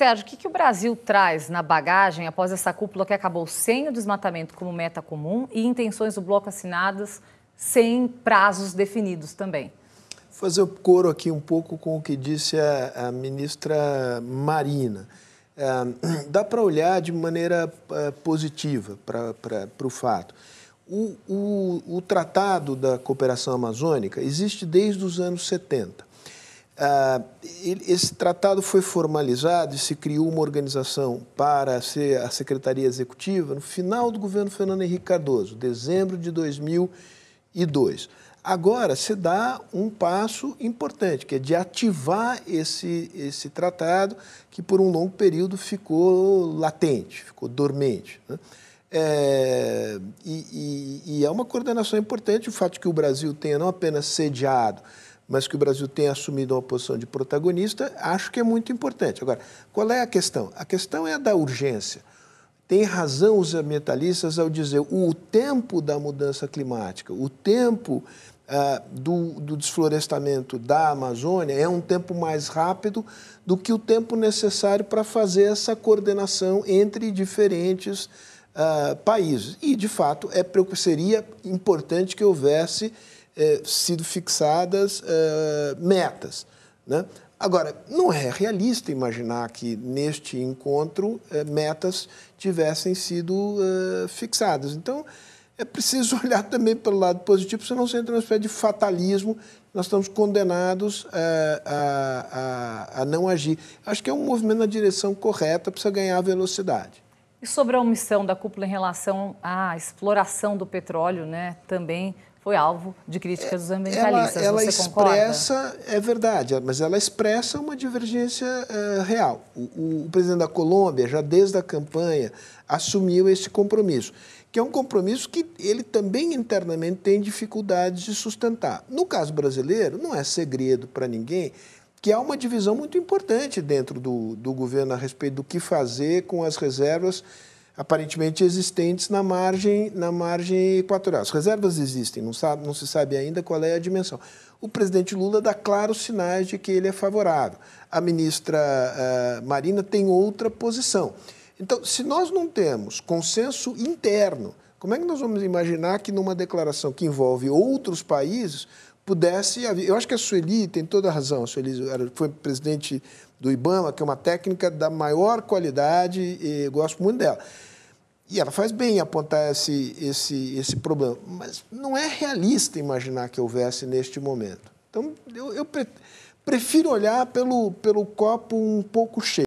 Sérgio, o que, que o Brasil traz na bagagem após essa cúpula que acabou sem o desmatamento como meta comum e intenções do bloco assinadas sem prazos definidos também? fazer o coro aqui um pouco com o que disse a, a ministra Marina. É, dá para olhar de maneira é, positiva para o fato. O, o Tratado da Cooperação Amazônica existe desde os anos 70. Ah, esse tratado foi formalizado e se criou uma organização para ser a Secretaria Executiva no final do governo Fernando Henrique Cardoso, dezembro de 2002. Agora se dá um passo importante, que é de ativar esse, esse tratado, que por um longo período ficou latente, ficou dormente. Né? É, e, e, e é uma coordenação importante o fato de que o Brasil tenha não apenas sediado, mas que o Brasil tem assumido uma posição de protagonista, acho que é muito importante. Agora, qual é a questão? A questão é a da urgência. Tem razão os ambientalistas ao dizer o tempo da mudança climática, o tempo ah, do, do desflorestamento da Amazônia é um tempo mais rápido do que o tempo necessário para fazer essa coordenação entre diferentes ah, países. E, de fato, é, seria importante que houvesse é, sido fixadas é, metas. Né? Agora, não é realista imaginar que neste encontro é, metas tivessem sido é, fixadas. Então, é preciso olhar também pelo lado positivo, senão você entra numa espécie de fatalismo. Nós estamos condenados a, é, a, a, a não agir. Acho que é um movimento na direção correta, precisa ganhar velocidade. E sobre a omissão da cúpula em relação à exploração do petróleo, né? Também foi alvo de críticas dos ambientalistas. Ela, ela expressa, é verdade, mas ela expressa uma divergência uh, real. O, o, o, presidente da Colômbia, já desde a campanha, assumiu esse compromisso, que é um compromisso que ele também internamente tem dificuldades de sustentar. No caso brasileiro, não é segredo para ninguém que há uma divisão muito importante dentro do, do governo a respeito do que fazer com as reservas aparentemente existentes na margem, na margem equatorial. As reservas existem, não, sabe, não se sabe ainda qual é a dimensão. O presidente Lula dá claros sinais de que ele é favorável. A ministra uh, Marina tem outra posição. Então, se nós não temos consenso interno, como é que nós vamos imaginar que numa declaração que envolve outros países pudesse haver? Eu acho que a Sueli tem toda a razão. A Sueli foi presidente do IBAMA, que é uma técnica da maior qualidade e gosto muito dela. E ela faz bem apontar esse, esse, esse problema, mas não é realista imaginar que houvesse neste momento. Então, eu, eu pre prefiro olhar pelo, pelo copo um pouco cheio.